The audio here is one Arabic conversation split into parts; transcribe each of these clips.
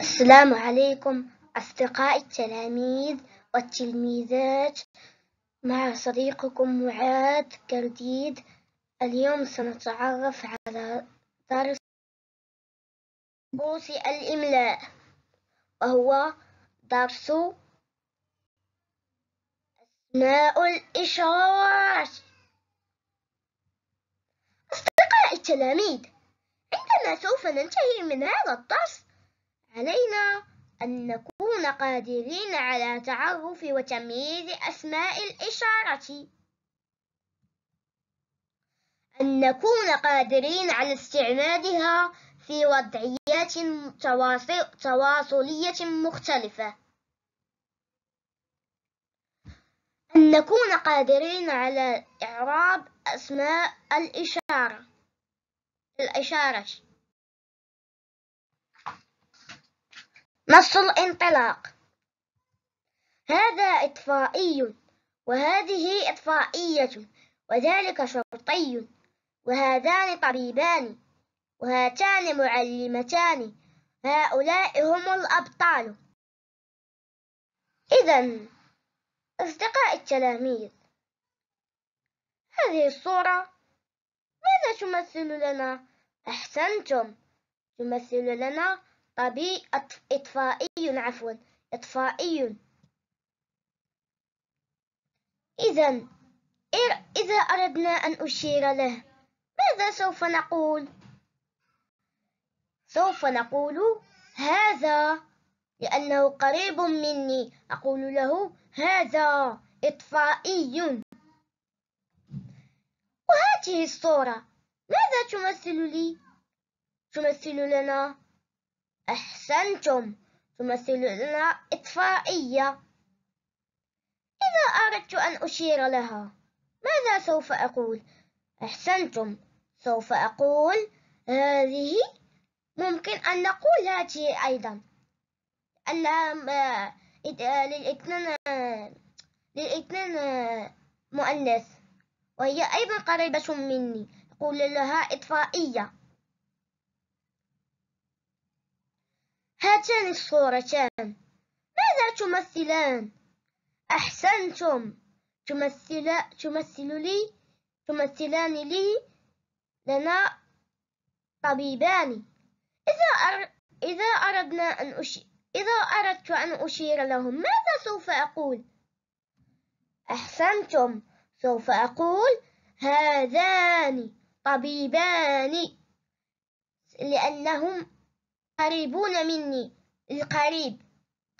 السلام عليكم أصدقائي التلاميذ والتلميذات مع صديقكم معاذ كرديد اليوم سنتعرف على درس قوس الإملاء وهو درس أسماء الإشارات أصدقائي التلاميذ عندما سوف ننتهي من هذا الدرس علينا أن نكون قادرين على تعرف وتمييز أسماء الإشارة أن نكون قادرين على استعمالها في وضعيات تواصلية مختلفة أن نكون قادرين على إعراب أسماء الإشارة الإشارة نص الانطلاق هذا إطفائي وهذه إطفائية وذلك شرطي وهذان طبيبان وهاتان معلمتان هؤلاء هم الأبطال إذا أصدقائي التلاميذ هذه الصورة ماذا تمثل لنا؟ أحسنتم تمثل لنا طبي إطفائي عفوا إطفائي إذا إذا أردنا أن أشير له ماذا سوف نقول؟ سوف نقول هذا لأنه قريب مني أقول له هذا إطفائي وهذه الصورة ماذا تمثل لي؟ تمثل لنا أحسنتم تمثلنا إطفائية إذا أردت أن أشير لها ماذا سوف أقول؟ أحسنتم سوف أقول هذه ممكن أن نقول هذه أيضا أنها للاثنين للاثنين مؤنث وهي أيضا قريبة مني أقول لها إطفائية هاتان الصورتان ماذا تمثلان؟ أحسنتم تمثل, تمثل لي تمثلان لي لنا طبيبان إذا أر... إذا أردنا أن أشير إذا أردت أن أشير لهم ماذا سوف أقول؟ أحسنتم سوف أقول هذان طبيبان لأنهم قريبون مني القريب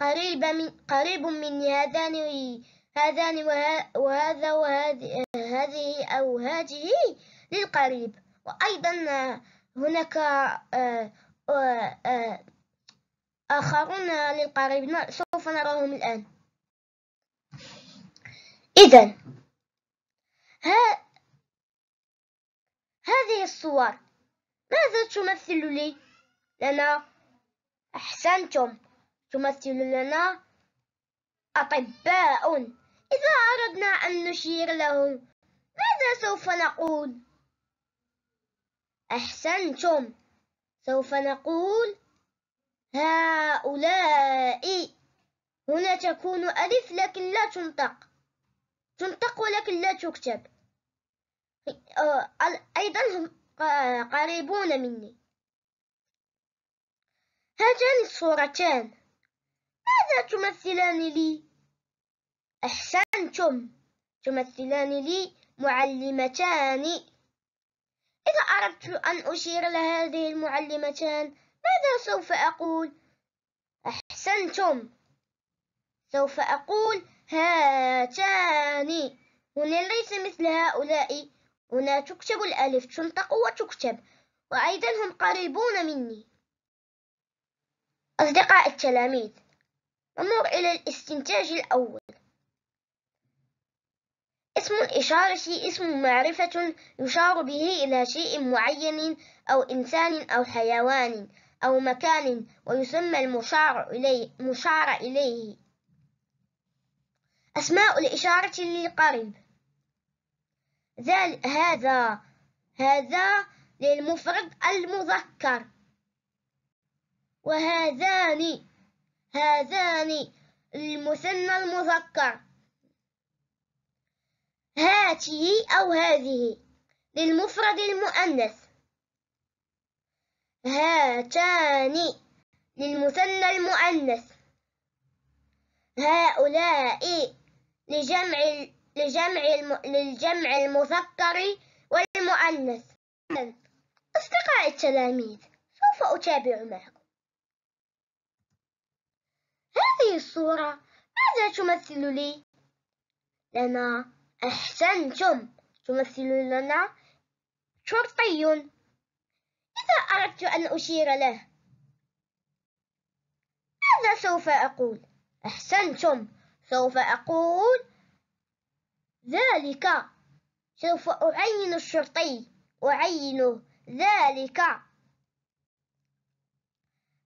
قريب من قريب مني هذان هذان وهذا وهذه أو هذه للقريب وأيضا هناك آه، آه، آه، آخرون للقريب سوف نراهم الآن إذا ها هذه الصور ماذا تمثل لي لنا أحسنتم تمثل لنا أطباء إذا أردنا أن نشير لهم ماذا سوف نقول؟ أحسنتم سوف نقول هؤلاء هنا تكون ألف لكن لا تنطق تنطق ولكن لا تكتب أيضا هم قريبون مني هاتان الصورتان ماذا تمثلان لي؟ أحسنتم تمثلان لي معلمتان إذا أردت أن أشير لهذه المعلمتان ماذا سوف أقول؟ أحسنتم سوف أقول هاتان هنا ليس مثل هؤلاء هنا تكتب الألف تنطق وتكتب وأيضا هم قريبون مني أصدقاء التلاميذ نمر إلى الاستنتاج الأول اسم الإشارة اسم معرفة يشار به إلى شيء معين أو إنسان أو حيوان أو مكان ويسمى المشار إليه, مشار إليه. أسماء الإشارة ذال هذا هذا للمفرد المذكر وهذان هذان المثنى المذكر هاته أو هذه للمفرد المؤنث هاتان للمثنى المؤنث هؤلاء لجمع لجمع للجمع المذكر والمؤنث أصدقائي التلاميذ سوف أتابع معكم هذه الصورة ماذا تمثل لي؟ لنا أحسنتم تمثل لنا شرطي إذا أردت أن أشير له ماذا سوف أقول؟ أحسنتم سوف أقول ذلك سوف أعين الشرطي أعينه ذلك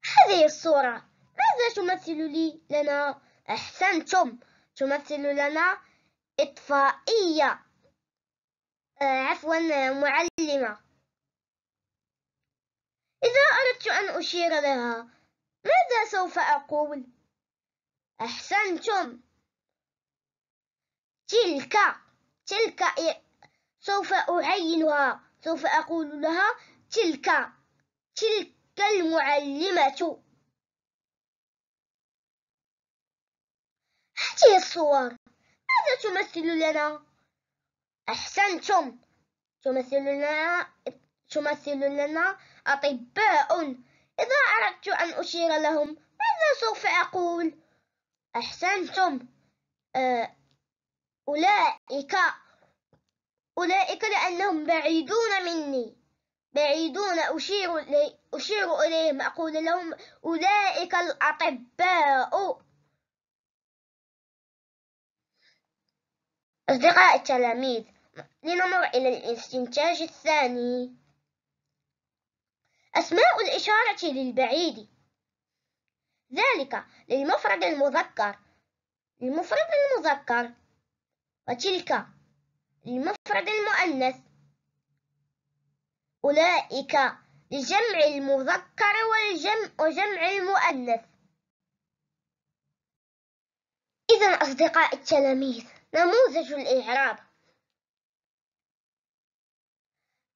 هذه الصورة ماذا تمثل لي لنا؟ أحسنتم تمثل لنا إطفائية آه، عفوا معلمة إذا أردت أن أشير لها ماذا سوف أقول؟ أحسنتم تلك تلك سوف أعينها سوف أقول لها تلك تلك المعلمة هذه الصور ماذا تمثل لنا أحسنتم تمثل لنا تمثل لنا أطباء إذا أردت أن أشير لهم ماذا سوف أقول أحسنتم آه، أولئك أولئك لأنهم بعيدون مني بعيدون أشير, أشير إليهم أقول لهم أولئك الأطباء أصدقاء التلاميذ لنمر إلى الاستنتاج الثاني أسماء الإشارة للبعيد ذلك للمفرد المذكر المفرد المذكر وتلك للمفرد المؤنث أولئك لجمع المذكر والجمع وجمع المؤنث إذا أصدقاء التلاميذ نموذج الإعراب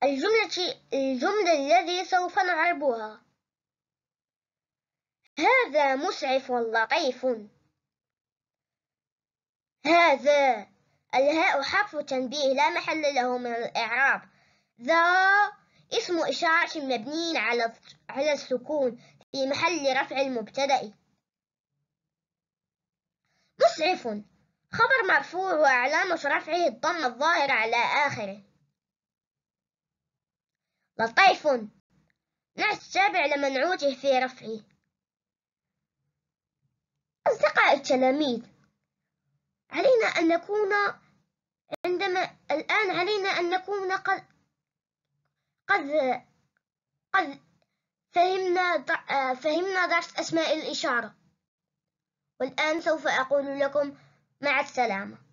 الجملة, الجملة الذي سوف نعربها هذا مسعف لطيف هذا الهاء حرف تنبيه لا محل له من الإعراب ذا اسم إشارة مبني على على السكون في محل رفع المبتدأ مسعف خبر مرفوع وإعلامه رفعه الضم الظاهرة على آخره لطيف نعت تابع لمنعوجه في رفعه أصدقاء التلاميذ علينا أن نكون عندما الآن علينا أن نكون قد قد قد فهمنا فهمنا درس أسماء الإشارة والآن سوف أقول لكم مع السلامة